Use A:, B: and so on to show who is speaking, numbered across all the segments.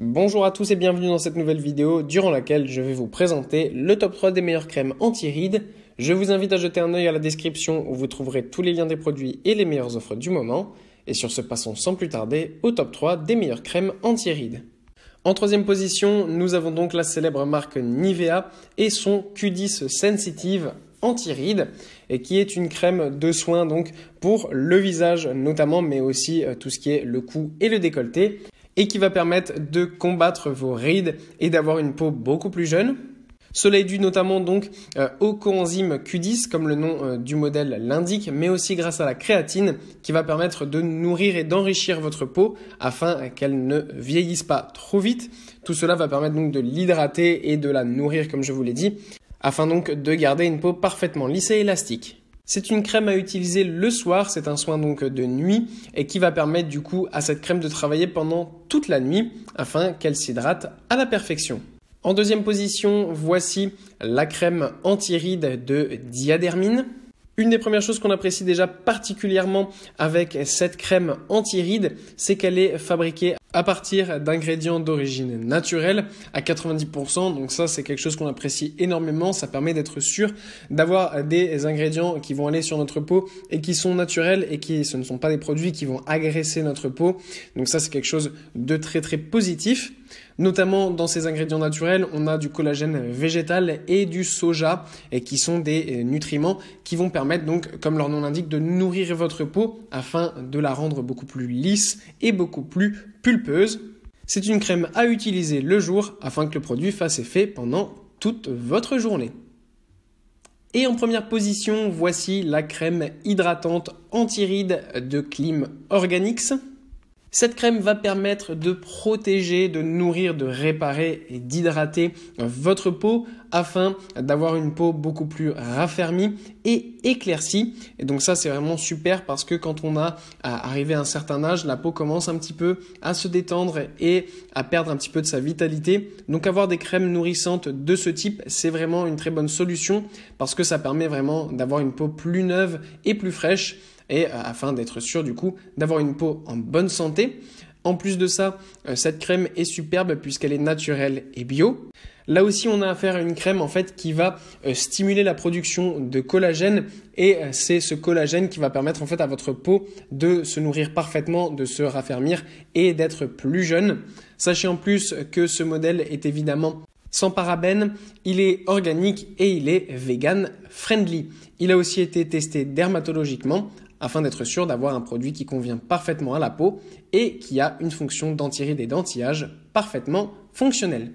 A: Bonjour à tous et bienvenue dans cette nouvelle vidéo durant laquelle je vais vous présenter le top 3 des meilleures crèmes anti-rides. Je vous invite à jeter un œil à la description où vous trouverez tous les liens des produits et les meilleures offres du moment. Et sur ce, passons sans plus tarder au top 3 des meilleures crèmes anti-rides. En troisième position, nous avons donc la célèbre marque Nivea et son Q10 Sensitive anti-rides et qui est une crème de soin donc pour le visage notamment mais aussi euh, tout ce qui est le cou et le décolleté et qui va permettre de combattre vos rides et d'avoir une peau beaucoup plus jeune. Cela est dû notamment donc au euh, coenzyme Q10, comme le nom euh, du modèle l'indique, mais aussi grâce à la créatine qui va permettre de nourrir et d'enrichir votre peau afin qu'elle ne vieillisse pas trop vite. Tout cela va permettre donc de l'hydrater et de la nourrir, comme je vous l'ai dit, afin donc de garder une peau parfaitement lisse et élastique. C'est une crème à utiliser le soir, c'est un soin donc de nuit et qui va permettre du coup à cette crème de travailler pendant toute la nuit afin qu'elle s'hydrate à la perfection. En deuxième position, voici la crème anti-rides de Diadermine. Une des premières choses qu'on apprécie déjà particulièrement avec cette crème anti-rides, c'est qu'elle est fabriquée à partir d'ingrédients d'origine naturelle à 90%. Donc ça, c'est quelque chose qu'on apprécie énormément. Ça permet d'être sûr d'avoir des ingrédients qui vont aller sur notre peau et qui sont naturels et qui ce ne sont pas des produits qui vont agresser notre peau. Donc ça, c'est quelque chose de très très positif. Notamment dans ces ingrédients naturels, on a du collagène végétal et du soja, qui sont des euh, nutriments qui vont permettre donc, comme leur nom l'indique, de nourrir votre peau afin de la rendre beaucoup plus lisse et beaucoup plus pulpeuse. C'est une crème à utiliser le jour afin que le produit fasse effet pendant toute votre journée. Et en première position, voici la crème hydratante anti-rides de Clim Organics. Cette crème va permettre de protéger, de nourrir, de réparer et d'hydrater votre peau afin d'avoir une peau beaucoup plus raffermie et éclaircie. Et donc ça c'est vraiment super parce que quand on a arrivé à un certain âge, la peau commence un petit peu à se détendre et à perdre un petit peu de sa vitalité. Donc avoir des crèmes nourrissantes de ce type, c'est vraiment une très bonne solution parce que ça permet vraiment d'avoir une peau plus neuve et plus fraîche et euh, afin d'être sûr du coup d'avoir une peau en bonne santé. En plus de ça, euh, cette crème est superbe puisqu'elle est naturelle et bio. Là aussi, on a affaire à une crème en fait qui va euh, stimuler la production de collagène et c'est ce collagène qui va permettre en fait à votre peau de se nourrir parfaitement, de se raffermir et d'être plus jeune. Sachez en plus que ce modèle est évidemment sans parabène, il est organique et il est vegan friendly. Il a aussi été testé dermatologiquement afin d'être sûr d'avoir un produit qui convient parfaitement à la peau et qui a une fonction d'en tirer des parfaitement fonctionnelle.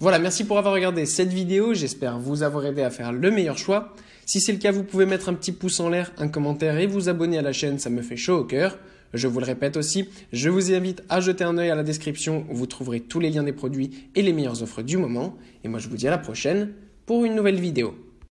A: Voilà, merci pour avoir regardé cette vidéo, j'espère vous avoir aidé à faire le meilleur choix. Si c'est le cas, vous pouvez mettre un petit pouce en l'air, un commentaire et vous abonner à la chaîne, ça me fait chaud au cœur. Je vous le répète aussi, je vous invite à jeter un œil à la description où vous trouverez tous les liens des produits et les meilleures offres du moment. Et moi je vous dis à la prochaine pour une nouvelle vidéo.